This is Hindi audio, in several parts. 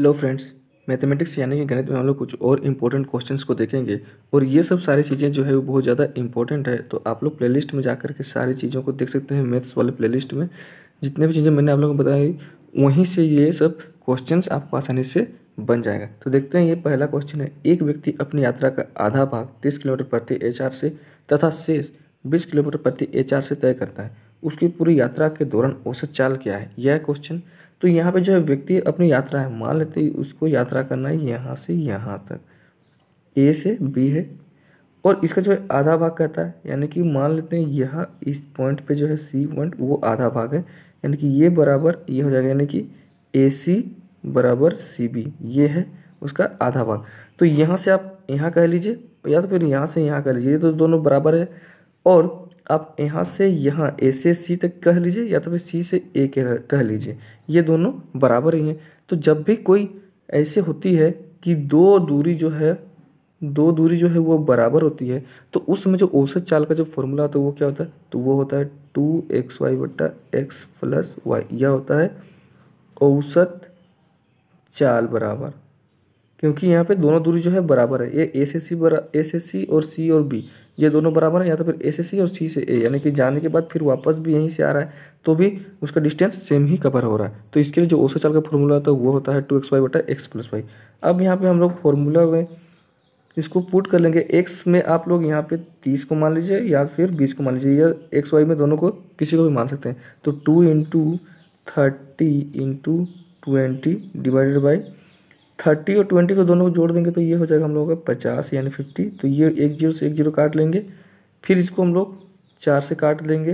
हेलो फ्रेंड्स मैथमेटिक्स यानी कि गणित में हम लोग कुछ और इम्पोर्टेंट क्वेश्चंस को देखेंगे और ये सब सारी चीज़ें जो है वो बहुत ज़्यादा इंपॉर्टेंट है तो आप लोग प्लेलिस्ट में जाकर के सारी चीज़ों को देख सकते हैं मैथ्स वाले प्लेलिस्ट में जितने भी चीज़ें मैंने आप लोगों को बताई वहीं से ये सब क्वेश्चन आपको आसानी से बन जाएगा तो देखते हैं ये पहला क्वेश्चन है एक व्यक्ति अपनी यात्रा का आधा भाग तीस किलोमीटर प्रति एच से तथा शेष बीस किलोमीटर प्रति एच से तय करता है उसकी पूरी यात्रा के दौरान औसत चाल क्या है यह क्वेश्चन तो यहाँ पे जो है व्यक्ति अपनी यात्रा है मान लेते हैं उसको यात्रा करना है यहाँ से यहाँ तक ए से बी है और इसका जो है आधा भाग कहता है यानी कि मान लेते हैं यह इस पॉइंट पे जो है सी पॉइंट वो आधा भाग है यानी कि ये बराबर ये हो जाएगा यानी कि ए सी बराबर सी बी ये है उसका आधा भाग तो यहाँ से आप यहाँ कह लीजिए या तो फिर यहाँ से यहाँ कह लीजिए तो दोनों बराबर है और आप यहाँ से यहाँ ए से सी तक कह लीजिए या तो फिर सी से ए के कह लीजिए ये दोनों बराबर ही हैं तो जब भी कोई ऐसे होती है कि दो दूरी जो है दो दूरी जो है वो बराबर होती है तो उसमें जो औसत चाल का जो फॉर्मूला होता है वो क्या होता है तो वो होता है टू एक्स वाई बट्टा एक्स प्लस वाई यह होता है औसत चाल बराबर क्योंकि यहाँ पे दोनों दूरी जो है बराबर है ये ए से सी बरा ए से सी और सी और बी ये दोनों बराबर है या तो फिर ए से सी और सी से ए यानी कि जाने के बाद फिर वापस भी यहीं से आ रहा है तो भी उसका डिस्टेंस सेम ही कवर हो रहा है तो इसके लिए जो ओसो चाल का फॉर्मूला होता है वो होता है टू एक्स वाई बटा एक्स प्लस वाई अब यहाँ पर हम लोग फॉर्मूला में इसको पुट कर लेंगे एक्स में आप लोग यहाँ पे तीस को मान लीजिए या फिर बीस को मान लीजिए या एक्स वाई में दोनों को किसी को भी मान सकते हैं तो two into thirty into twenty divided by thirty और ट्वेंटी को दोनों को जोड़ देंगे तो ये हो जाएगा हम लोगों का पचास यानी फिफ्टी तो ये एक जीरो से एक जीरो काट लेंगे फिर इसको हम लोग चार से काट देंगे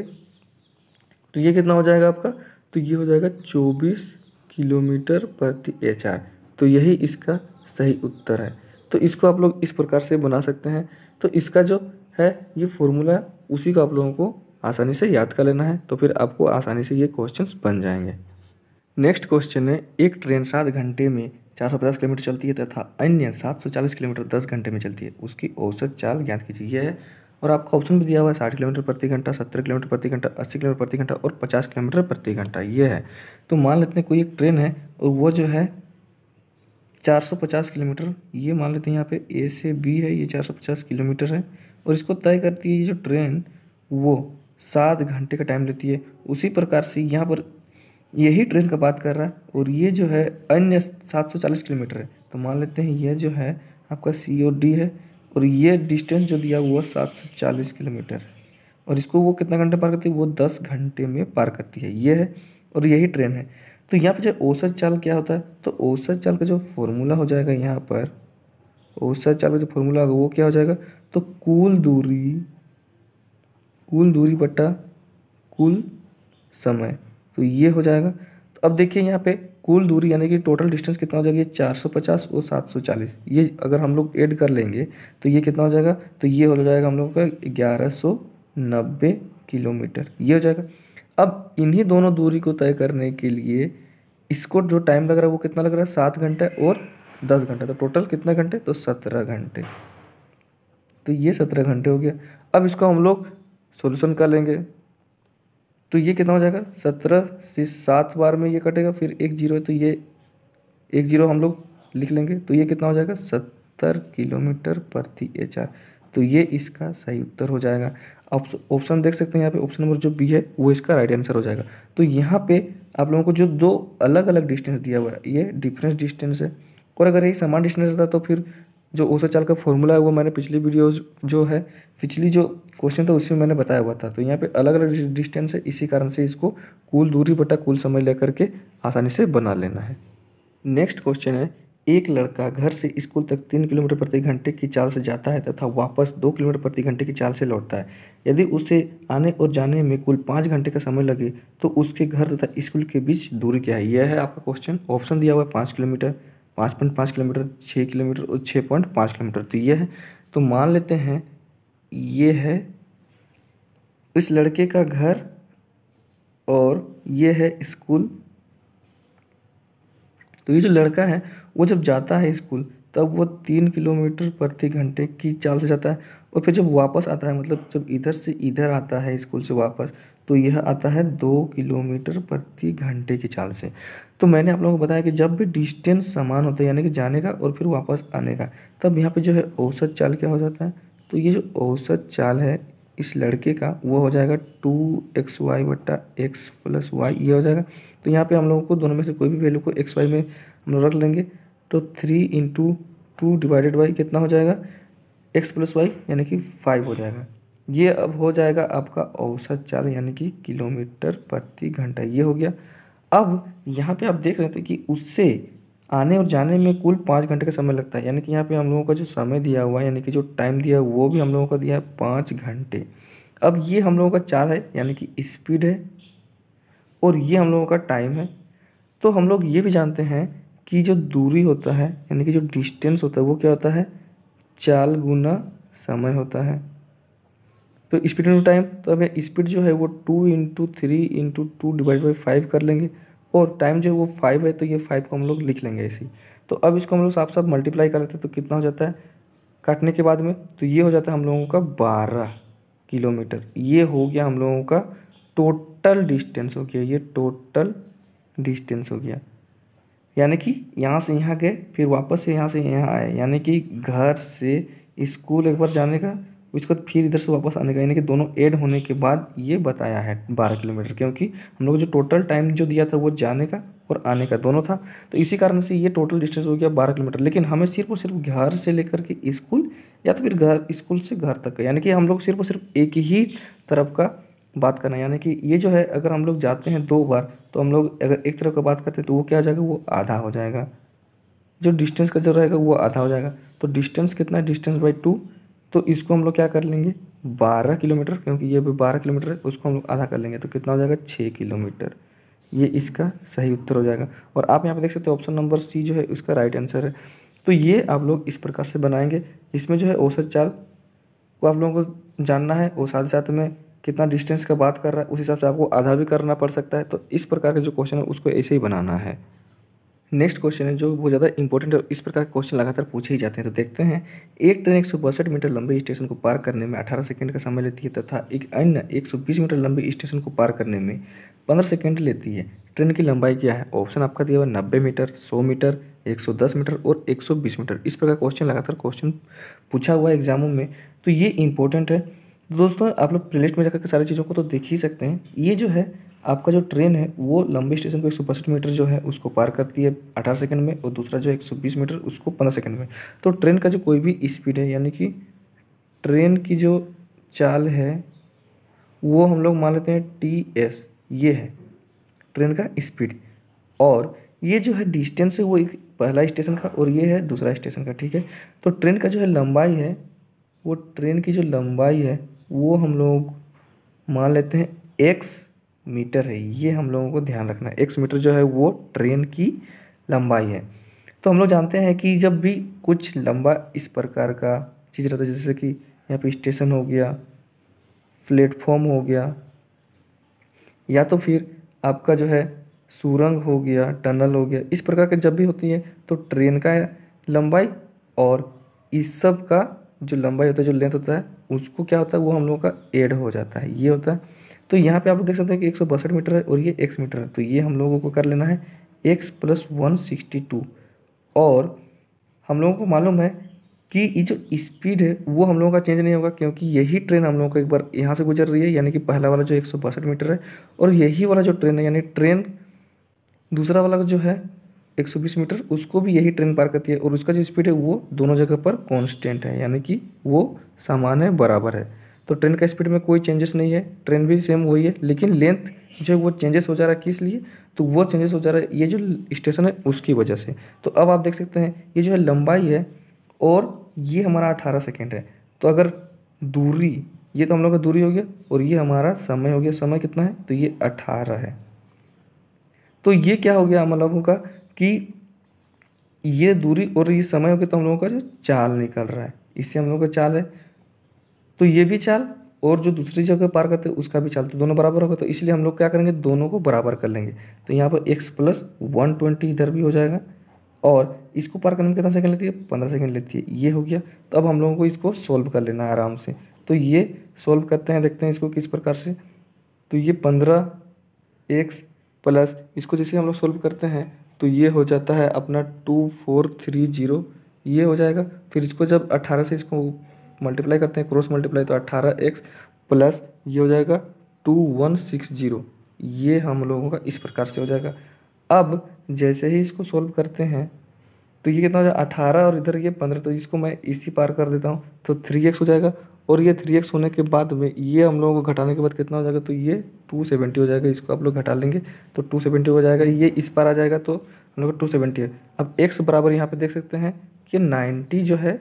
तो ये कितना हो जाएगा आपका तो ये हो जाएगा चौबीस किलोमीटर प्रति एच तो यही इसका सही उत्तर है तो इसको आप लोग इस प्रकार से बना सकते हैं तो इसका जो है ये फॉर्मूला उसी को आप लोगों को आसानी से याद कर लेना है तो फिर आपको आसानी से ये क्वेश्चंस बन जाएंगे नेक्स्ट क्वेश्चन है एक ट्रेन सात घंटे में चार सौ पचास किलोमीटर चलती है तथा अन्य सात सौ चालीस किलोमीटर दस घंटे में चलती है उसकी औसत चाल ज्ञात कीजिए यह है और आपका ऑप्शन भी दिया हुआ है साठ किलोमीटर प्रति घंटा सत्तर किलोमीटर प्रति घंटा अस्सी किलोमीटर प्रति घंटा और पचास किलोमीटर प्रति घंटा ये है तो मान लेते हैं कोई एक ट्रेन है और वो जो है 450 किलोमीटर ये मान लेते हैं यहाँ पे ए से बी है ये 450 किलोमीटर है और इसको तय करती है ये जो ट्रेन वो सात घंटे का टाइम लेती है उसी प्रकार से यहाँ पर यही ट्रेन का बात कर रहा है और ये जो है अन्य सात सौ चालीस किलोमीटर है तो मान लेते हैं यह जो है आपका सी ओ डी है और ये डिस्टेंस जो दिया हुआ सात सौ चालीस किलोमीटर है और इसको वो कितना घंटे पार करती है वो दस घंटे में पार करती है ये है और यही ट्रेन है तो यहाँ पर जो औसत चाल क्या होता है तो औसत चाल का जो फॉर्मूला हो जाएगा यहाँ पर औसत चाल का जो फॉर्मूला होगा वो क्या हो जाएगा तो कुल दूरी कुल दूरी बटा कुल समय तो ये हो जाएगा तो अब देखिए यहाँ पे कुल दूरी यानी कि टोटल डिस्टेंस कितना हो जाएगी चार सौ पचास और सात सौ चालीस ये अगर हम लोग ऐड कर लेंगे तो ये कितना हो जाएगा तो ये हो जाएगा हम लोग का ग्यारह सौ नब्बे किलोमीटर ये हो जाएगा अब इन्हीं दोनों दूरी को तय करने के लिए इसको जो टाइम लग रहा है वो कितना लग रहा है सात घंटे और दस घंटे तो टोटल कितने घंटे तो सत्रह घंटे तो ये सत्रह घंटे हो गया अब इसको हम लोग सोल्यूशन कर लेंगे तो ये कितना हो जाएगा सत्रह से सात बार में ये कटेगा फिर एक जीरो है तो ये एक जीरो हम लोग लिख लेंगे तो ये कितना हो जाएगा सत्तर किलोमीटर प्रति एच तो ये इसका सही उत्तर हो जाएगा ऑप्शन देख सकते हैं यहाँ पे ऑप्शन नंबर जो बी है वो इसका राइट आंसर हो जाएगा तो यहाँ पे आप लोगों को जो दो अलग अलग डिस्टेंस दिया हुआ है ये डिफरेंस डिस्टेंस है और अगर ये समान डिस्टेंस रहता तो फिर जो ओसा चाल का फॉर्मूला है वो मैंने पिछली वीडियो जो है पिछली जो क्वेश्चन था उसमें मैंने बताया हुआ था तो यहाँ पे अलग अलग डिस्टेंस है इसी कारण से इसको कुल दूरी बटा कुल समय लेकर के आसानी से बना लेना है नेक्स्ट क्वेश्चन है एक लड़का घर से स्कूल तक तीन किलोमीटर प्रति घंटे की चाल से जाता है तथा वापस दो किलोमीटर प्रति घंटे की चाल से लौटता है यदि उसे आने और जाने में कुल पाँच घंटे का समय लगे तो उसके घर तथा स्कूल के बीच दूरी क्या है यह है आपका क्वेश्चन ऑप्शन दिया हुआ है पाँच किलोमीटर पाँच पॉइंट पाँच किलोमीटर छः किलोमीटर और छः पॉइंट पाँच किलोमीटर तो ये है तो मान लेते हैं ये है इस लड़के का घर और ये है स्कूल तो ये जो लड़का है वो जब जाता है स्कूल तब वो तीन किलोमीटर प्रति घंटे की चाल से जाता है और फिर जब वापस आता है मतलब जब इधर से इधर आता है स्कूल से वापस तो यह आता है दो किलोमीटर प्रति घंटे की चाल से तो मैंने आप लोगों को बताया कि जब भी डिस्टेंस समान होता है यानी कि जाने का और फिर वापस आने का तब यहाँ पे जो है औसत चाल क्या हो जाता है तो ये जो औसत चाल है इस लड़के का वो हो जाएगा टू एक्स वाई बट्टा एक्स प्लस वाई ये हो जाएगा तो यहाँ पे हम लोगों को दोनों में से कोई भी वैल्यू को एक्स वाई में हम लोग रख लेंगे तो three into two divided by कितना हो जाएगा एक्स प्लस वाई यानी कि फाइव हो जाएगा ये अब हो जाएगा आपका औसत चाल यानी कि किलोमीटर प्रति घंटा ये हो गया अब यहाँ पे आप देख रहे थे कि उससे आने और जाने में कुल पाँच घंटे का समय लगता है यानी कि यहाँ पे हम लोगों का जो समय दिया हुआ है यानी कि जो टाइम दिया है वो भी हम लोगों का दिया है पाँच घंटे अब ये हम लोगों का चार है यानी कि स्पीड है और ये हम लोगों का टाइम है तो हम लोग ये भी जानते हैं कि जो दूरी होता है यानी कि जो डिस्टेंस होता है वो क्या होता है चार गुना समय होता है तो स्पीड इंटू टाइम तो अब स्पीड जो है वो two into three into two divide by five कर लेंगे और टाइम जो है वो फाइव है तो ये फाइव को हम लोग लिख लेंगे ऐसे ही तो अब इसको हम लोग साफ साफ मल्टीप्लाई कर लेते हैं तो कितना हो जाता है काटने के बाद में तो ये हो जाता है हम लोगों का बारह किलोमीटर ये हो गया हम लोगों का टोटल डिस्टेंस हो गया ये टोटल डिस्टेंस हो गया यानी कि यहाँ से यहाँ गए फिर वापस से यहाँ से यहाँ आए यानी कि घर से स्कूल एक बार जाने का उसके बाद फिर इधर से वापस आने का यानी कि दोनों ऐड होने के बाद ये बताया है बारह किलोमीटर क्योंकि हम लोग जो टोटल टाइम जो दिया था वो जाने का और आने का दोनों था तो इसी कारण से ये टोटल डिस्टेंस हो गया बारह किलोमीटर लेकिन हमें सिर्फ और सिर्फ घर से लेकर के स्कूल या तो फिर घर स्कूल से घर तक का यानी कि हम लोग सिर्फ और सिर्फ एक ही तरफ का बात करना यानी कि ये जो है अगर हम लोग जाते हैं दो बार तो हम लोग अगर एक तरफ का बात करते हैं तो वो क्या हो जाएगा वो आधा हो जाएगा जो डिस्टेंस का जो रहेगा वो आधा हो जाएगा तो डिस्टेंस कितना है डिस्टेंस बाई टू तो इसको हम लोग क्या कर लेंगे बारह किलोमीटर क्योंकि ये भी बारह किलोमीटर है उसको हम लोग आधा कर लेंगे तो कितना हो जाएगा छः किलोमीटर ये इसका सही उत्तर हो जाएगा और आप यहाँ पे देख सकते हो ऑप्शन नंबर सी जो है उसका राइट आंसर है तो ये आप लोग इस प्रकार से बनाएंगे इसमें जो है औसत चाल को आप लोगों को जानना है और साथ साथ में कितना डिस्टेंस का बात कर रहा है उस हिसाब से आपको आधा भी करना पड़ सकता है तो इस प्रकार के जो क्वेश्चन है उसको ऐसे ही बनाना है नेक्स्ट क्वेश्चन है जो बहुत ज़्यादा इंपॉर्टेंट है इस प्रकार के क्वेश्चन लगातार पूछे ही जाते हैं तो देखते हैं एक ट्रेन एक मीटर लंबे स्टेशन को पार करने में 18 सेकंड का समय लेती है तथा एक अन्य 120 मीटर लंबे स्टेशन को पार करने में 15 सेकंड लेती है ट्रेन की लंबाई क्या है ऑप्शन आपका दिया हुआ नब्बे मीटर सौ मीटर एक मीटर और एक मीटर इस प्रकार क्वेश्चन लगातार क्वेश्चन पूछा हुआ है एग्जामों में तो ये इंपॉर्टेंट है दोस्तों आप लोग प्लेलिस्ट में जाकर सारी चीज़ों को तो देख ही सकते हैं ये जो है आपका जो ट्रेन है वो लंबे स्टेशन को एक सौ मीटर जो है उसको पार करती है अठारह सेकंड में और दूसरा जो एक सौ बीस मीटर उसको पंद्रह सेकंड में तो ट्रेन का जो कोई भी स्पीड है यानी कि ट्रेन की जो चाल है वो हम लोग मान लेते हैं टी एस ये है ट्रेन का स्पीड और ये जो है डिस्टेंस है वो एक पहला स्टेशन का और ये है दूसरा स्टेशन का ठीक है तो ट्रेन का जो है लंबाई है वो ट्रेन की जो लंबाई है वो हम लोग मान लेते हैं एक्स मीटर है ये हम लोगों को ध्यान रखना है एक्स मीटर जो है वो ट्रेन की लंबाई है तो हम लोग जानते हैं कि जब भी कुछ लंबा इस प्रकार का चीज़ रहता है जैसे कि यहाँ पे स्टेशन हो गया प्लेटफॉर्म हो गया या तो फिर आपका जो है सुरंग हो गया टनल हो गया इस प्रकार के जब भी होती है तो ट्रेन का लंबाई और इस सब का जो लंबाई होता है जो लेंथ होता है उसको क्या होता है वो हम लोगों का एड हो जाता है ये होता है तो यहाँ पे आप लोग देख सकते हैं कि एक मीटर है और ये एक्स मीटर है तो ये हम लोगों को कर लेना है x plus one sixty two और हम लोगों को मालूम है कि ये जो स्पीड है वो हम लोगों का चेंज नहीं होगा क्योंकि यही ट्रेन हम लोगों को एक बार यहाँ से गुजर रही है यानी कि पहला वाला जो एक मीटर है और यही वाला जो ट्रेन है यानी ट्रेन दूसरा वाला जो है 120 मीटर उसको भी यही ट्रेन पार करती है और उसका जो स्पीड है वो दोनों जगह पर कांस्टेंट है यानी कि वो समान है बराबर है तो ट्रेन का स्पीड में कोई चेंजेस नहीं है ट्रेन भी सेम वही है लेकिन लेंथ जो है वो चेंजेस हो जा रहा है किस लिए तो वो चेंजेस हो जा रहा है ये जो स्टेशन है उसकी वजह से तो अब आप देख सकते हैं ये जो है लंबाई है और ये हमारा अठारह सेकेंड है तो अगर दूरी ये तो हम लोग का दूरी हो गया और ये हमारा समय हो गया समय कितना है तो ये अठारह है तो ये क्या हो गया हम लोगों का कि ये दूरी और ये समय हो गया तो हम लोगों का जो चाल निकल रहा है इससे हम लोगों का चाल है तो ये भी चाल और जो दूसरी जगह पार करते हैं उसका भी चाल तो दोनों बराबर होगा तो इसलिए हम लोग क्या करेंगे दोनों को बराबर कर लेंगे तो यहाँ पर एक्स प्लस वन ट्वेंटी इधर भी हो जाएगा और इसको पार करने में कितना सेकंड लेती है पंद्रह सेकंड लेती है ये हो गया तो अब हम लोगों को इसको सॉल्व कर लेना है आराम से तो ये सॉल्व करते हैं देखते हैं इसको किस प्रकार से तो ये पंद्रह एक्स प्लस इसको जैसे हम लोग सोल्व करते हैं तो ये हो जाता है अपना टू फोर थ्री जीरो ये हो जाएगा फिर इसको जब अट्ठारह से इसको मल्टीप्लाई करते हैं क्रॉस मल्टीप्लाई तो अट्ठारह एक्स प्लस ये हो जाएगा टू वन सिक्स जीरो ये हम लोगों का इस प्रकार से हो जाएगा अब जैसे ही इसको सॉल्व करते हैं तो ये कितना हो जाएगा अठारह और इधर ये पंद्रह तो इसको मैं इसी पार कर देता हूँ तो थ्री एक्स हो जाएगा और ये थ्री एक्स होने के बाद में ये हम लोगों को घटाने के बाद कितना हो जाएगा तो ये टू सेवेंटी हो जाएगा इसको आप लोग घटा लेंगे तो टू सेवेंटी हो जाएगा ये इस पार आ जाएगा तो हम लोग टू सेवेंटी है अब एक्स बराबर यहाँ पर देख सकते हैं कि नाइन्टी जो है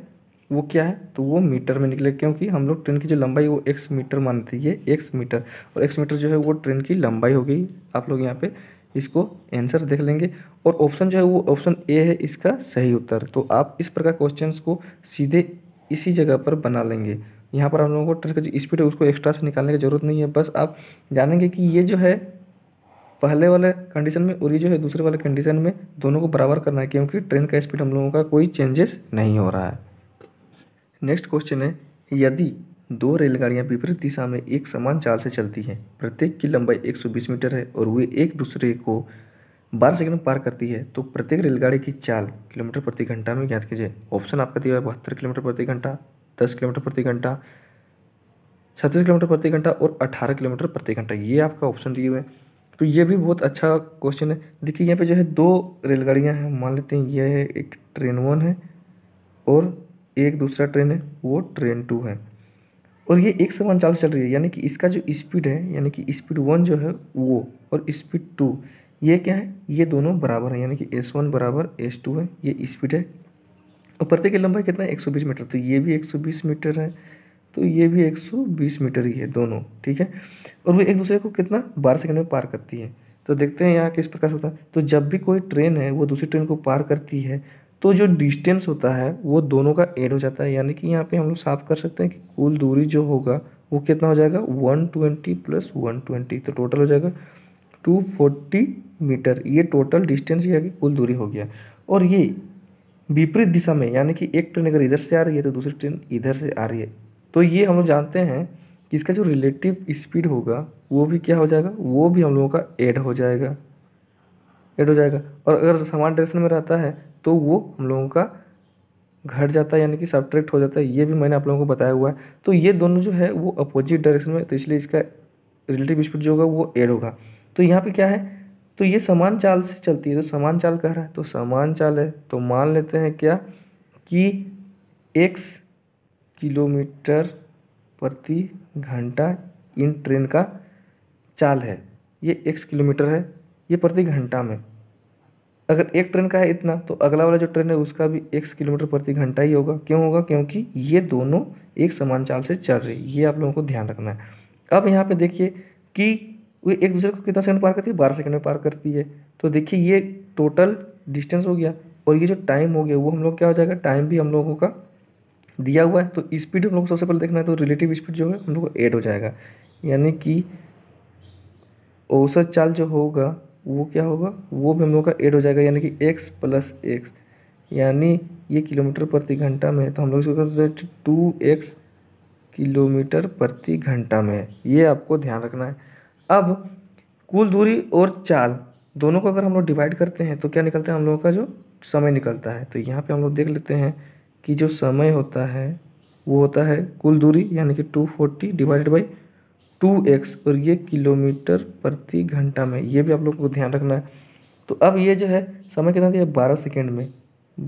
वो क्या है तो वो मीटर में निकले क्योंकि हम लोग ट्रेन की जो लंबाई वो एक्स मीटर मानते ये एक्स मीटर और एक्स मीटर जो है वो ट्रेन की लंबाई हो गई आप लोग यहाँ पे इसको आंसर देख लेंगे और ऑप्शन जो है वो ऑप्शन ए है इसका सही उत्तर तो आप इस प्रकार क्वेश्चन को सीधे इसी जगह पर बना लेंगे यहाँ पर हम लोगों को ट्रेन का जो स्पीड है उसको एक्स्ट्रा से निकालने की ज़रूरत नहीं है बस आप जानेंगे कि ये जो है पहले वाले कंडीशन में और ये जो है दूसरे वाले कंडीशन में दोनों को बराबर करना है क्योंकि ट्रेन का स्पीड हम लोगों का कोई चेंजेस नहीं हो रहा है नेक्स्ट क्वेश्चन है यदि दो रेलगाड़ियां विपरीत दिशा में एक समान चाल से चलती हैं प्रत्येक की लंबाई 120 मीटर है और वे एक दूसरे को 12 सेकंड में पार करती है तो प्रत्येक रेलगाड़ी की चाल किलोमीटर प्रति घंटा में ज्ञात कीजिए ऑप्शन आपका दिया है बहत्तर किलोमीटर प्रति घंटा दस किलोमीटर प्रति घंटा छत्तीस किलोमीटर प्रति घंटा और अट्ठारह किलोमीटर प्रति घंटा ये आपका ऑप्शन दिए हुए हैं तो ये भी बहुत अच्छा क्वेश्चन है देखिए यहाँ पे जो है दो रेलगाड़ियाँ हैं मान लेते हैं ये है एक ट्रेन वन है और एक दूसरा ट्रेन है वो ट्रेन टू है और ये एक सौ उनचालीस चल रही है यानी कि इसका जो स्पीड है यानी कि स्पीड वन जो है वो और स्पीड टू ये क्या है ये दोनों बराबर हैं यानी कि एस वन बराबर एस टू है ये स्पीड है और प्रत्येक की लंबाई कितना है एक सौ बीस मीटर तो ये भी एक सौ बीस मीटर है तो ये भी एक सौ बीस मीटर ही है दोनों ठीक है और वो एक दूसरे को कितना बारह सेकेंड में पार करती है तो देखते हैं यहाँ किस प्रकार से होता है तो जब भी कोई ट्रेन है वो दूसरी ट्रेन को पार करती है तो जो डिस्टेंस होता है वो दोनों का एड हो जाता है यानी कि यहाँ पे हम लोग साफ कर सकते हैं कि कुल दूरी जो होगा वो कितना हो जाएगा 120 प्लस वन तो टोटल हो जाएगा 240 मीटर ये टोटल डिस्टेंस या कि कुल दूरी हो गया और ये विपरीत दिशा में यानी कि एक ट्रेन अगर इधर से आ रही है तो दूसरी ट्रेन इधर से आ रही है तो ये हम लोग जानते हैं कि इसका जो रिलेटिव स्पीड होगा वो भी क्या हो जाएगा वो भी हम लोगों का एड हो जाएगा एड हो जाएगा और अगर समान डायरेक्शन में रहता है तो वो हम लोगों का घट जाता है यानी कि सब्ट्रैक्ट हो जाता है ये भी मैंने आप लोगों को बताया हुआ है तो ये दोनों जो है वो अपोजिट डायरेक्शन में तो इसलिए इसका रिलेटिव स्पीड जो होगा वो एड होगा तो यहाँ पे क्या है तो ये समान चाल से चलती है तो समान चाल कह रहा है तो समान चाल है तो मान लेते हैं क्या कि एक्स किलोमीटर प्रति घंटा इन ट्रेन का चाल है ये एक्स किलोमीटर है ये प्रति घंटा में अगर एक ट्रेन का है इतना तो अगला वाला जो ट्रेन है उसका भी एक किलोमीटर प्रति घंटा ही होगा क्यों होगा क्योंकि ये दोनों एक समान चाल से चल रही है ये आप लोगों को ध्यान रखना है अब यहाँ पे देखिए कि वो एक दूसरे को कितना सेकंड पार करती है बारह सेकंड में पार करती है तो देखिए ये टोटल डिस्टेंस हो गया और ये जो टाइम हो गया वो हम लोग क्या हो जाएगा टाइम भी हम लोगों का दिया हुआ है तो स्पीड हम लोग सबसे पहले देखना है तो रिलेटिव स्पीड जो है हम लोग को एड हो जाएगा यानी कि औसत चाल जो होगा वो क्या होगा वो भी हम लोग का एड हो जाएगा यानी कि एक्स प्लस एक्स यानी ये किलोमीटर प्रति घंटा में है तो हम लोग इसको कहते हैं टू एक्स किलोमीटर प्रति घंटा में है ये आपको ध्यान रखना है अब कुल दूरी और चाल दोनों को अगर हम लोग डिवाइड करते हैं तो क्या निकलता है हम लोगों का जो समय निकलता है तो यहाँ पे हम लोग देख लेते हैं कि जो समय होता है वो होता है कुल दूरी यानी कि two forty divided by two x और ये किलोमीटर प्रति घंटा में ये भी आप लोग को ध्यान रखना है तो अब ये जो है समय कितना दिया बारह सेकेंड में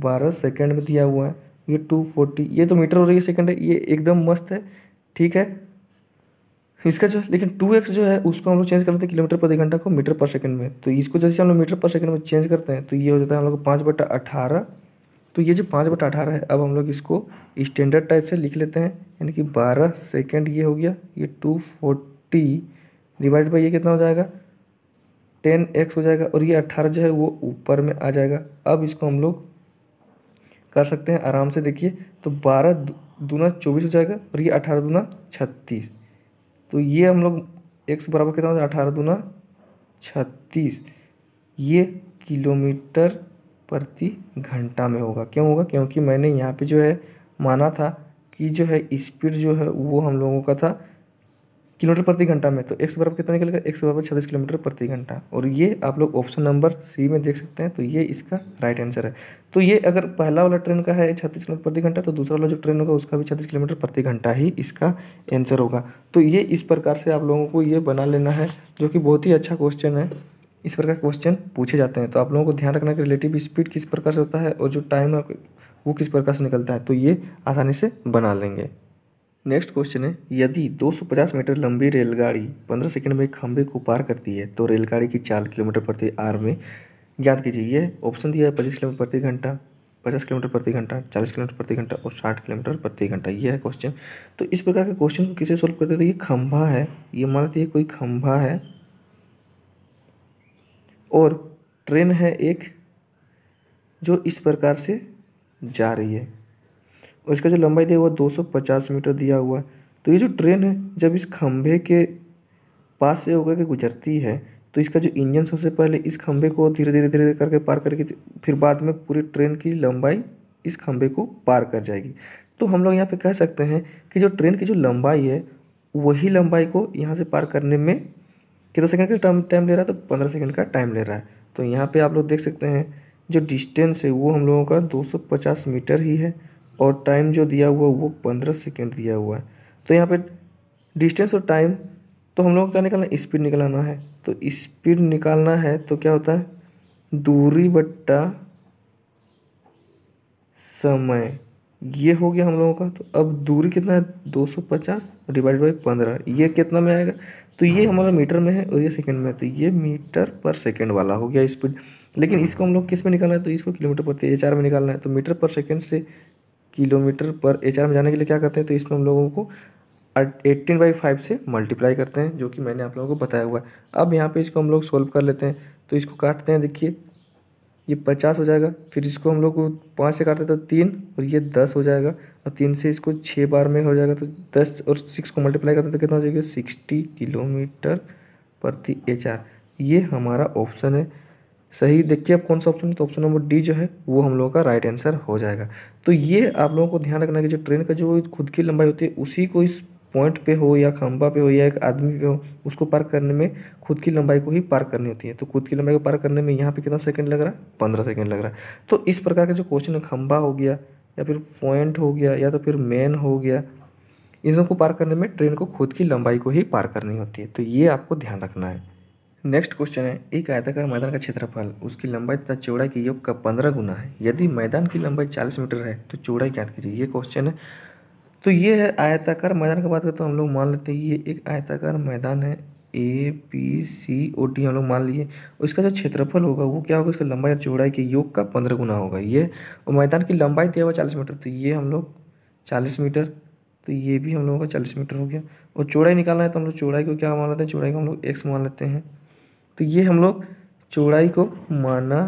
बारह सेकेंड में दिया हुआ है ये टू फोर्टी ये तो मीटर और ये सेकेंड है ये एकदम मस्त है ठीक है इसका जो लेकिन टू एक्स जो है उसको हम लोग चेंज कर लेते हैं किलोमीटर प्रति घंटा को मीटर पर सेकंड में तो इसको जैसे हम लोग मीटर पर सेकंड में चेंज करते हैं तो ये हो जाता है हम लोग पाँच बटा अठारह तो ये जो पाँच बटा अठारह है अब हम लोग इसको स्टैंडर्ड टाइप से लिख लेते हैं यानी कि बारह सेकेंड ये हो गया ये टू फोर्टी डिवाइड बाई ये कितना हो जाएगा टेन एक्स हो जाएगा और ये अट्ठारह जो है वो ऊपर में आ जाएगा अब इसको हम लोग कर सकते हैं आराम से देखिए तो बारह दूना चौबीस हो जाएगा और ये अठारह दूना छत्तीस तो ये हम लोग एक्स बराबर कितना हो जाएगा अठारह दूना छत्तीस ये किलोमीटर प्रति घंटा में होगा क्यों होगा क्योंकि मैंने यहाँ पे जो है माना था कि जो है स्पीड जो है वो हम लोगों का था किलोमीटर प्रति घंटा में तो एक्स बराबर कितना निकलेगा एक्स बराबर छब्बीस किलोमीटर प्रति घंटा और ये आप लोग ऑप्शन नंबर सी में देख सकते हैं तो ये इसका राइट आंसर है तो ये अगर पहला वाला ट्रेन का है छत्तीस किलोमीटर प्रति घंटा तो दूसरा वाला जो ट्रेन होगा उसका भी छत्तीस किलोमीटर प्रति घंटा ही इसका आंसर होगा तो ये इस प्रकार से आप लोगों को ये बना लेना है जो कि बहुत ही अच्छा क्वेश्चन है इस प्रकार क्वेश्चन पूछे जाते हैं तो आप लोगों को ध्यान रखना कि रिलेटिव स्पीड किस प्रकार से होता है और जो टाइम है वो किस प्रकार से निकलता है तो ये आसानी से बना लेंगे नेक्स्ट क्वेश्चन है यदि 250 मीटर लंबी रेलगाड़ी 15 सेकंड में खंभे को पार करती है तो रेलगाड़ी की चाल किलोमीटर प्रति आर में ज्ञात कीजिए यह ऑप्शन दिया है पच्चीस किलोमीटर प्रति घंटा पचास किलोमीटर प्रति घंटा चालीस किलोमीटर प्रति घंटा और साठ किलोमीटर प्रति घंटा ये है क्वेश्चन तो इस प्रकार के क्वेश्चन को किसे सोल्व करते तो ये खंभा है ये मान लेते कोई खंभा है और ट्रेन है एक जो इस प्रकार से जा रही है और इसका जो लंबाई दिया हुआ दो सौ पचास मीटर दिया हुआ है तो ये जो ट्रेन है जब इस खम्भे के पास से होकर के गुजरती है तो इसका जो इंजन सबसे पहले इस खम्भे को धीरे धीरे धीरे धीरे करके पार करके फिर बाद में पूरी ट्रेन की लंबाई इस खंभे को पार कर जाएगी तो हम लोग यहाँ पे कह सकते हैं कि जो ट्रेन की जो लंबाई है वही लंबाई को यहाँ से पार करने में कितना सेकंड का टाइम टाइम ले रहा है तो पंद्रह सेकंड का टाइम ले रहा है तो यहाँ पे आप लोग देख सकते हैं जो डिस्टेंस है वो हम लोगों का 250 मीटर ही है और टाइम जो दिया हुआ वो पंद्रह सेकेंड दिया हुआ है तो यहाँ पर डिस्टेंस और टाइम तो हम लोग क्या निकालना स्पीड निकालना है तो स्पीड निकालना है तो क्या होता है दूरी बट्टा समय ये हो गया हम लोगों का तो अब दूरी कितना है 250 डिवाइड बाई पंद्रह ये कितना में आएगा तो ये हमारा मीटर में है और ये सेकेंड में है तो ये मीटर पर सेकेंड वाला हो गया स्पीड लेकिन इसको हम लोग किस में निकालना है तो इसको किलोमीटर पर एच में निकालना है तो मीटर पर सेकेंड से किलोमीटर पर एच में जाने के लिए क्या करते हैं तो इसमें हम लोगों को एट्टीन बाई फाइव से मल्टीप्लाई करते हैं जो कि मैंने आप लोगों को बताया हुआ है अब यहाँ पर इसको हम लोग सोल्व कर लेते हैं तो इसको काटते हैं देखिए ये पचास हो जाएगा फिर इसको हम लोग पाँच से काटते हैं तो तीन और ये दस हो जाएगा और तीन से इसको छः बार में हो जाएगा तो दस और सिक्स को मल्टीप्लाई करते तो कितना हो जाएगा सिक्सटी किलोमीटर प्रति एच आर ये हमारा ऑप्शन है सही देखिए आप कौन सा ऑप्शन है तो ऑप्शन नंबर डी जो है वो हम लोगों का राइट आंसर हो जाएगा तो ये आप लोगों को ध्यान रखना है कि जो ट्रेन का जो खुद की लंबाई होती है उसी को इस पॉइंट पे हो या खंबा पे हो या एक आदमी पे हो उसको पार करने में खुद की लंबाई को ही पार करनी होती है तो खुद की लंबाई को पार करने में यहाँ पे कितना सेकंड लग रहा है पंद्रह सेकंड लग रहा है तो इस प्रकार का जो क्वेश्चन है खंबा हो गया या फिर पॉइंट हो गया या तो फिर मेन हो गया इन सबको पार करने में ट्रेन को खुद की लंबाई को ही पार करनी होती है तो ये आपको ध्यान रखना है नेक्स्ट क्वेश्चन है एक आयताकार मैदान का क्षेत्रफल उसकी लंबाई तथा चौड़ाई के योग का पंद्रह गुना है यदि मैदान की लंबाई चालीस मीटर है तो चौड़ाई ज्ञात कीजिए ये क्वेश्चन है तो ये है आयताकार मैदान की बात करते हैं हम लोग मान लेते हैं ये एक आयताकार मैदान है A P C O T हम लोग मान लिए इसका जो क्षेत्रफल होगा वो क्या होगा इसका लंबाई और चौड़ाई के योग का पंद्रह गुना होगा ये और मैदान की लंबाई दिया हुआ चालीस मीटर तो ये हम लोग चालीस मीटर तो ये भी हम लोगों का चालीस मीटर हो गया और चौड़ाई निकालना है तो हम लोग चौड़ाई को क्या मान लेते हैं चौड़ाई को हम लोग एक्स मान लेते हैं तो ये हम लोग चौड़ाई को माना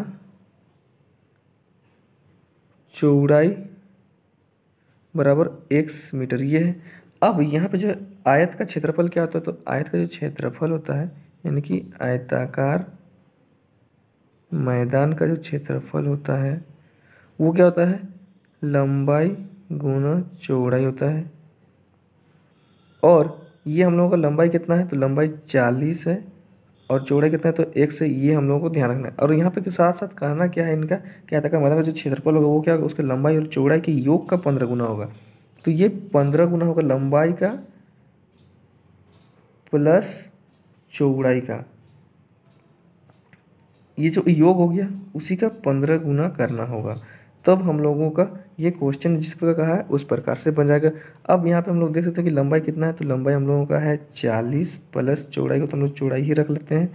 चौड़ाई बराबर एक्स मीटर ये है अब यहाँ पे जो आयत का क्षेत्रफल क्या होता है तो आयत का जो क्षेत्रफल होता है यानी कि आयताकार मैदान का जो क्षेत्रफल होता है वो क्या होता है लंबाई गुना चौड़ाई होता है और ये हम लोगों का लंबाई कितना है तो लंबाई चालीस है और चौड़ाई कितना है तो एक से ये हम लोगों को ध्यान रखना है और यहाँ पे के साथ साथ कहना क्या है इनका क्या था मैदान का जो क्षेत्रफल होगा वो क्या होगा उसके लंबाई और चौड़ाई के योग का पंद्रह गुना होगा तो ये पंद्रह गुना होगा लंबाई का प्लस चौड़ाई का ये जो योग हो गया उसी का पंद्रह गुना करना होगा तब हम लोगों का ये क्वेश्चन जिस प्रकार कहा है उस प्रकार से बन जाएगा अब यहाँ पे हम लोग देख सकते हैं कि लंबाई कितना है तो लंबाई हम लोगों का है चालीस प्लस चौड़ाई को तो हम लोग चौड़ाई ही रख लेते हैं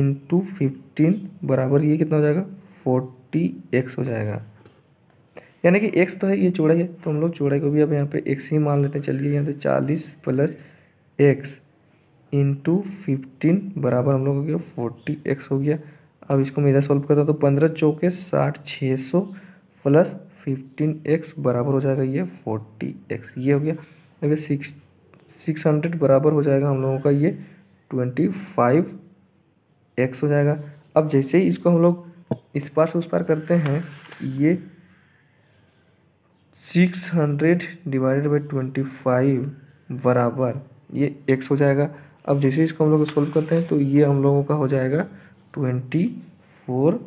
इंटू फिफ्टीन बराबर ये कितना हो जाएगा फोर्टी एक्स हो जाएगा यानी कि एक्स तो है ये चौड़ाई है तो हम लोग चौड़ाई को भी अब यहाँ पे एक्स ही मान लेते हैं चलिए यहाँ पे चालीस प्लस एक्स इंटू फिफ्टीन बराबर हम लोग हो गया फोर्टी एक्स हो गया अब इसको मैं इधर सॉल्व करता हूँ तो पंद्रह चौके साठ छः सौ प्लस फिफ्टीन एक्स बराबर हो जाएगा ये फोर्टी एक्स ये हो गया अगर सिक्स सिक्स हंड्रेड बराबर हो जाएगा हम लोगों का ये ट्वेंटी फाइव एक्स हो जाएगा अब जैसे ही इसको हम लोग इस पार से उस पार करते हैं ये six hundred divided by twenty five बराबर ये एक्स हो जाएगा अब जैसे इसको हम लोग सोल्व करते हैं तो ये हम लोगों का हो जाएगा ट्वेंटी फोर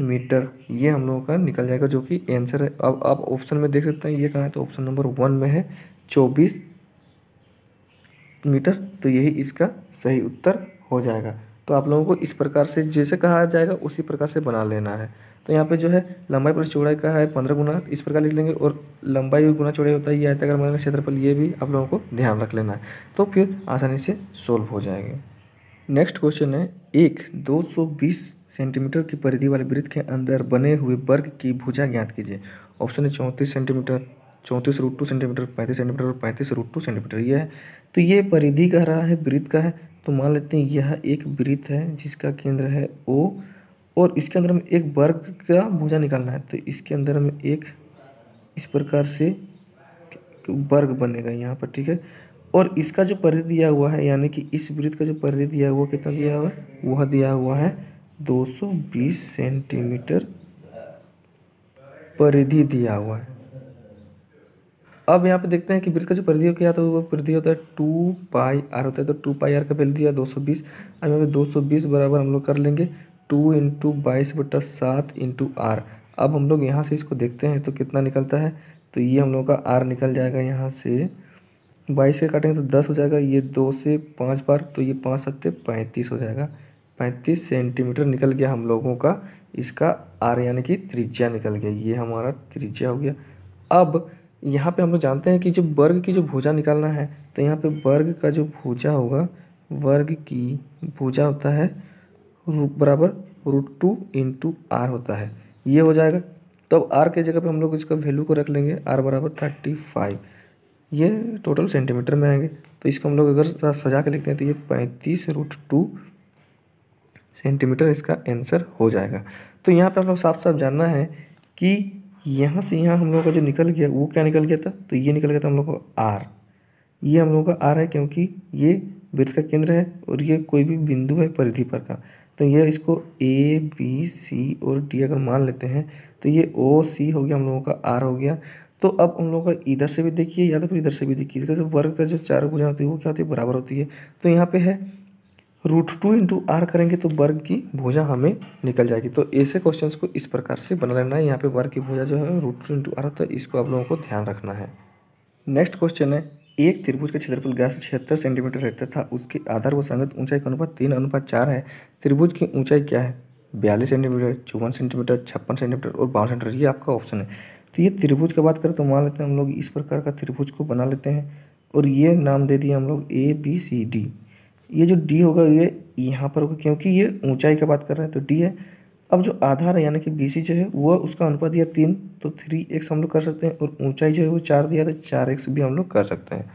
मीटर ये हम लोगों का निकल जाएगा जो कि आंसर है अब आप ऑप्शन में देख सकते हैं ये कहाँ है तो ऑप्शन नंबर वन में है चौबीस मीटर तो यही इसका सही उत्तर हो जाएगा तो आप लोगों को इस प्रकार से जैसे कहा जाएगा उसी प्रकार से बना लेना है तो यहाँ पे जो है लंबाई प्लस चौड़ाई का है पंद्रह गुना इस प्रकार लिख लेंगे और लंबाई गुना चौड़ाई होता है ये आयताकार मैदान का क्षेत्रफल ये भी आप लोगों को ध्यान रख लेना है तो फिर आसानी से सोल्व हो जाएंगे नेक्स्ट क्वेश्चन है एक 220 सेंटीमीटर की परिधि वाले वृत्त के अंदर बने हुए वर्ग की भुजा ज्ञात कीजिए ऑप्शन है चौंतीस सेंटीमीटर चौंतीस रूट टू सेंटीमीटर पैंतीस सेंटीमीटर और पैंतीस रूट टू सेंटीमीटर ये है तो ये परिधि कह रहा है वृत्त का है तो मान लेते हैं यह एक वृत्त है जिसका केंद्र है ओ और इसके अंदर हमें एक वर्ग का भुजा निकालना है तो इसके अंदर में एक इस प्रकार से वर्ग बनेगा यहाँ पर ठीक है और इसका जो परिधि दिया हुआ है यानी कि इस वृत्त का जो परिधि दिया हुआ कितना दिया हुआ है वह दिया हुआ है दो सेंटीमीटर परिधि दिया हुआ है अब यहाँ पे देखते हैं कि वृत्त का जो परिधि क्या होता है तो वो परिधि होता है टू पाई आर होता है तो टू पाई आर का परिधि है दो सौ बीस अब यहाँ पे दो सौ बीस बराबर हम लोग कर लेंगे टू इंटू बाईस बटा सात इंटू आर अब हम लोग यहाँ से इसको देखते हैं तो कितना निकलता है तो ये हम लोग का आर निकल जाएगा यहाँ से बाईस से काटेंगे तो दस हो जाएगा ये दो से पाँच बार तो ये पाँच सत्ते पैंतीस हो जाएगा पैंतीस सेंटीमीटर निकल गया हम लोगों का इसका आर यानी कि त्रिज्या निकल गया ये हमारा त्रिज्या हो गया अब यहाँ पे हम लोग जानते हैं कि जो वर्ग की जो भुजा निकालना है तो यहाँ पे वर्ग का जो भुजा होगा वर्ग की भुजा होता है बराबर रूट टू इंटू आर होता है ये हो जाएगा तो अब आर के जगह पे हम लोग इसका वैल्यू को रख लेंगे आर बराबर थर्टी फाइव ये टोटल सेंटीमीटर में आएंगे तो इसको हम लोग अगर सजा के लिखते हैं तो ये पैंतीस रूट टू सेंटीमीटर इसका आंसर हो जाएगा तो यहाँ पे हम लोग साफ साफ जानना है कि यहाँ से यहाँ हम लोगों का जो निकल गया वो क्या निकल गया था तो ये निकल गया था हम लोग का आर ये हम लोगों का आर है क्योंकि ये वृत्त का केंद्र है और ये कोई भी बिंदु है परिधि पर का तो ये इसको ए बी सी और डी अगर मान लेते हैं तो ये ओ सी हो गया हम लोगों का आर हो गया तो अब हम लोगों का इधर से भी देखिए या तो फिर इधर से भी देखिए वर्ग का जो चार गुना होती है वो क्या होती है बराबर होती है तो यहाँ पे है रूट टू इंटू आर करेंगे तो वर्ग की भुजा हमें निकल जाएगी तो ऐसे क्वेश्चंस को इस प्रकार से बना लेना है यहाँ पे वर्ग की भुजा जो है रूट टू इंटू आर तो इसको आप लोगों को ध्यान रखना है नेक्स्ट क्वेश्चन है एक त्रिभुज का क्षेत्रफल गैस छिहत्तर सेंटीमीटर रहता था उसके आधार व संगत ऊंचाई का अनुपात तीन अनुपात चार है त्रिभुज की ऊंचाई क्या है बयालीस सेंटीमीटर चौवन सेंटीमीटर छप्पन सेंटीमीटर और बावन सेंटीमीटर ये आपका ऑप्शन है तो ये त्रिभुज की बात करें तो मान लेते हैं हम लोग इस प्रकार का त्रिभुज को बना लेते हैं और ये नाम दे दिए हम लोग ए बी सी डी ये जो डी होगा ये यहाँ पर होगा क्योंकि ये ऊंचाई की बात कर रहे हैं तो डी है अब जो आधार है यानी कि बी जो है वह उसका अनुपात दिया तीन तो थ्री एक्स हम लोग कर सकते हैं और ऊंचाई जो है वो चार दिया तो चार एक्स भी हम लोग कर सकते हैं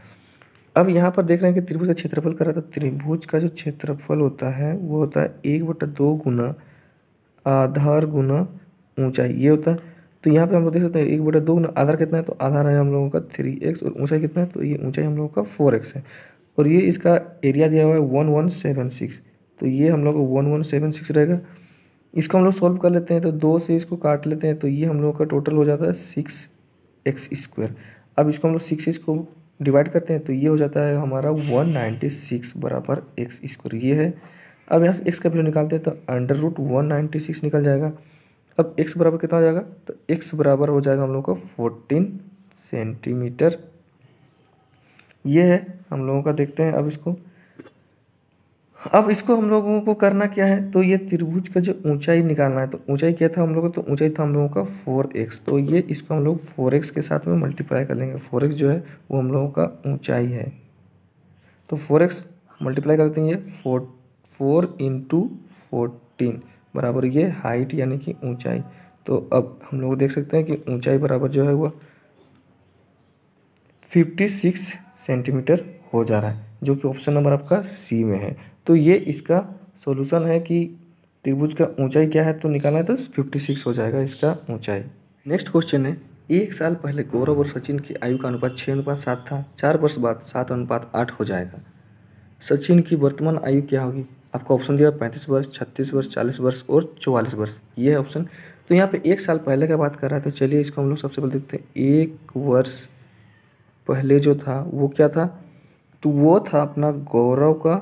अब यहाँ पर देख रहे हैं कि त्रिभुज का क्षेत्रफल कर रहा था तो त्रिभुज का जो क्षेत्रफल होता है वो होता है एक बटा दो गुना आधार गुना ऊंचाई ये होता है तो यहाँ पे हम लोग देख सकते हैं एक बटा दो गुना आधार कितना है तो आधार है हम लोगों का थ्री एक्स और ऊंचाई कितना है तो ये ऊंचाई हम लोगों का फोर एक्स है और ये इसका एरिया दिया हुआ है वन वन सेवन सिक्स तो ये हम लोग वन वन सेवन सिक्स रहेगा इसको हम लोग सॉल्व कर लेते हैं तो दो से इसको काट लेते हैं तो ये हम लोगों का टोटल हो जाता है सिक्स एक्स स्क्वायर अब इसको हम लोग सिक्स इसको डिवाइड करते हैं तो ये हो जाता है हमारा वन नाइन्टी सिक्स बराबर एक्स स्क्वायर ये है अब यहाँ से एक्स का वैल्यू निकालते हैं तो under root one ninety six निकल जाएगा अब एक्स बराबर कितना हो जाएगा तो एक्स बराबर हो जाएगा हम लोग का फोर्टीन सेंटीमीटर ये है हम लोगों का देखते हैं अब इसको अब इसको हम लोगों को करना क्या है तो ये त्रिभुज का जो ऊंचाई निकालना है तो ऊंचाई क्या था हम लोगों का तो ऊंचाई था हम लोगों का फोर एक्स तो ये इसको हम लोग फोर एक्स के साथ में मल्टीप्लाई कर लेंगे फोर एक्स जो है वो हम लोगों का ऊंचाई है तो फोर एक्स मल्टीप्लाई करते हैं ये फोर फोर इंटू फोर्टीन बराबर ये हाइट यानी कि ऊंचाई तो अब हम लोग देख सकते हैं कि ऊंचाई बराबर जो है वह फिफ्टी सिक्स सेंटीमीटर हो जा रहा है जो कि ऑप्शन नंबर आपका सी में है तो ये इसका सॉल्यूशन है कि त्रिभुज का ऊंचाई क्या है तो निकालना है तो फिफ्टी सिक्स हो जाएगा इसका ऊंचाई नेक्स्ट क्वेश्चन है एक साल पहले गौरव और सचिन की आयु का अनुपात छः अनुपात सात था चार वर्ष बाद सात अनुपात आठ हो जाएगा सचिन की वर्तमान आयु क्या होगी आपका ऑप्शन दिया पैंतीस वर्ष छत्तीस वर्ष चालीस वर्ष और चौवालीस वर्ष ये है ऑप्शन तो यहाँ पे एक साल पहले का बात कर रहा है तो चलिए इसको हम लोग सबसे पहले देखते हैं एक वर्ष पहले जो था वो क्या था तो वो था अपना गौरव का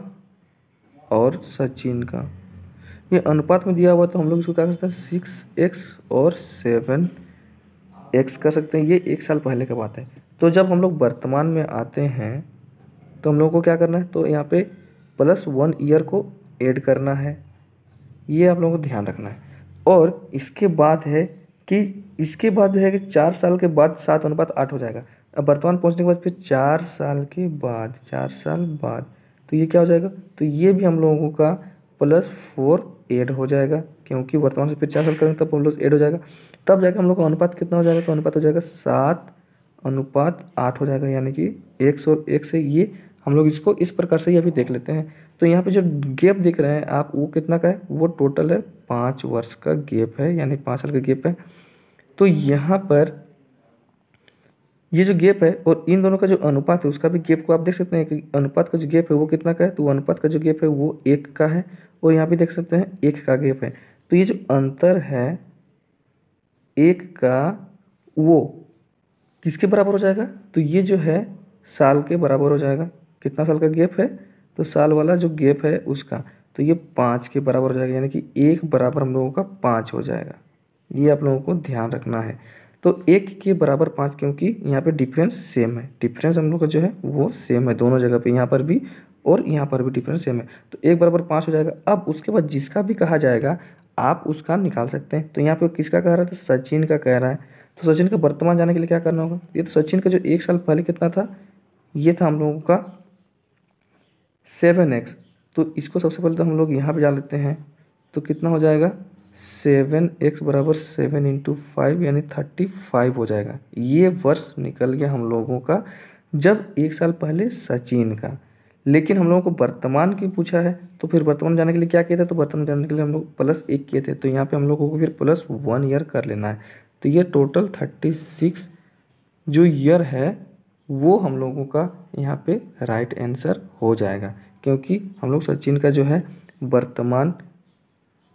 और सचिन का ये अनुपात में दिया हुआ तो हम लोग इसको क्या कर सकते हैं सिक्स एक्स और सेवन एक्स कर सकते हैं ये एक साल पहले का बात है तो जब हम लोग वर्तमान में आते हैं तो हम लोग को क्या करना है तो यहाँ पे प्लस वन ईयर को ऐड करना है ये आप लोगों को ध्यान रखना है और इसके बाद है कि इसके बाद है कि चार साल के बाद सात अनुपात आठ हो जाएगा अब वर्तमान पहुंचने के बाद फिर चार साल के बाद चार साल बाद तो ये क्या हो जाएगा तो ये भी हम लोगों का प्लस फोर एड हो जाएगा क्योंकि वर्तमान से फिर चार साल करेंगे तब प्लस एड हो जाएगा तब जाके हम लोग का अनुपात कितना हो जाएगा तो अनुपात हो जाएगा सात अनुपात आठ हो जाएगा यानी कि एक सौ एक से ये हम लोग इसको इस प्रकार से ये अभी देख लेते हैं तो यहाँ पे जो गैप दिख रहे हैं आप वो कितना का है वो टोटल है पाँच वर्ष का गैप है यानी पाँच साल का गैप है तो यहाँ पर ये जो गैप है और इन दोनों का जो अनुपात है उसका भी गैप को आप देख सकते हैं कि अनुपात का जो गैप है वो कितना का है तो अनुपात का जो गैप है वो एक का है और यहाँ भी देख सकते हैं एक का गैप है तो ये जो अंतर है एक का वो किसके बराबर हो जाएगा तो ये जो है साल के बराबर हो जाएगा कितना साल का गैप है तो साल वाला जो गैप है उसका तो ये पाँच के बराबर हो जाएगा यानी कि एक बराबर हम लोगों का पाँच हो जाएगा ये आप लोगों को ध्यान रखना है तो एक के बराबर पाँच क्योंकि यहाँ पे डिफरेंस सेम है डिफरेंस हम लोग का जो है वो सेम है दोनों जगह पे यहाँ पर भी और यहाँ पर भी डिफरेंस सेम है तो एक बराबर पाँच हो जाएगा अब उसके बाद जिसका भी कहा जाएगा आप उसका निकाल सकते हैं तो यहाँ पर किसका कह रहा था सचिन का कह रहा है तो सचिन का वर्तमान जाने के लिए क्या करना होगा ये तो सचिन का जो एक साल पहले कितना था ये था हम लोगों का सेवन एक्स तो इसको सबसे पहले तो हम लोग यहाँ पर जा लेते हैं तो कितना हो जाएगा सेवन एक्स बराबर सेवन इंटू फाइव यानी थर्टी फाइव हो जाएगा ये वर्ष निकल गया हम लोगों का जब एक साल पहले सचिन का लेकिन हम लोगों को वर्तमान की पूछा है तो फिर वर्तमान जाने के लिए क्या किया था तो वर्तमान जाने के लिए हम लोग प्लस एक किए थे तो यहाँ पे हम लोगों को फिर प्लस वन ईयर कर लेना है तो ये टोटल थर्टी सिक्स जो ईयर है वो हम लोगों का यहाँ पे राइट आंसर हो जाएगा क्योंकि हम लोग सचिन का जो है वर्तमान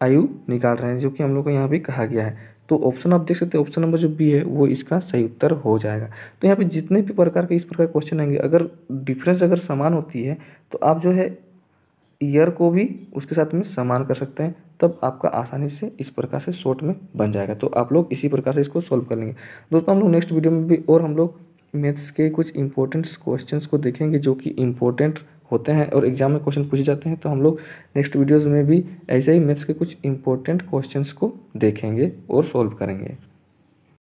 आयु निकाल रहे हैं जो कि हम लोग को यहाँ भी कहा गया है तो ऑप्शन आप देख सकते हैं ऑप्शन नंबर जो बी है वो इसका सही उत्तर हो जाएगा तो यहाँ पे जितने भी प्रकार के इस प्रकार क्वेश्चन आएंगे अगर डिफरेंस अगर समान होती है तो आप जो है ईयर को भी उसके साथ में समान कर सकते हैं तब आपका आसानी से इस प्रकार से शॉर्ट में बन जाएगा तो आप लोग इसी प्रकार से इसको सॉल्व कर लेंगे दोस्तों हम लोग नेक्स्ट वीडियो में भी और हम लोग मैथ्स के कुछ इंपॉर्टेंट क्वेश्चन को देखेंगे जो कि इम्पोर्टेंट होते हैं और एग्जाम में क्वेश्चन पूछे जाते हैं तो हम लोग नेक्स्ट वीडियोज़ में भी ऐसे ही मैथ्स के कुछ इंपॉर्टेंट क्वेश्चन को देखेंगे और सॉल्व करेंगे